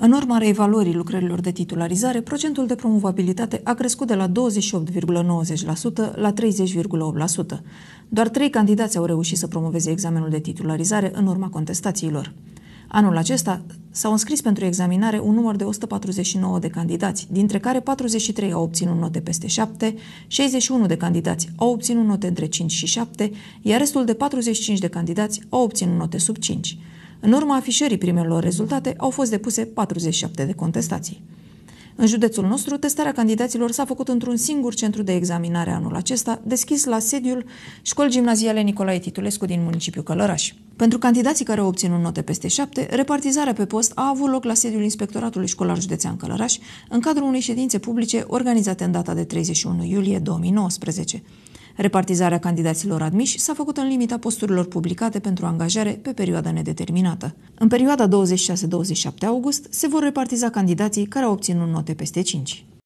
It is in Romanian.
În urma reevaluării lucrărilor de titularizare, procentul de promovabilitate a crescut de la 28,90% la 30,8%. Doar trei candidați au reușit să promoveze examenul de titularizare în urma contestațiilor. Anul acesta s-au înscris pentru examinare un număr de 149 de candidați, dintre care 43 au obținut note peste 7, 61 de candidați au obținut note între 5 și 7, iar restul de 45 de candidați au obținut note sub 5. În urma afișării primelor rezultate au fost depuse 47 de contestații. În județul nostru, testarea candidaților s-a făcut într-un singur centru de examinare anul acesta, deschis la sediul Școli Gimnaziale Nicolae Titulescu din municipiul Călăraș. Pentru candidații care au obținut note peste șapte, repartizarea pe post a avut loc la sediul Inspectoratului Școlar Județean Călăraș, în cadrul unei ședințe publice organizate în data de 31 iulie 2019. Repartizarea candidaților admiși s-a făcut în limita posturilor publicate pentru angajare pe perioada nedeterminată. În perioada 26-27 august se vor repartiza candidații care au obținut note peste 5.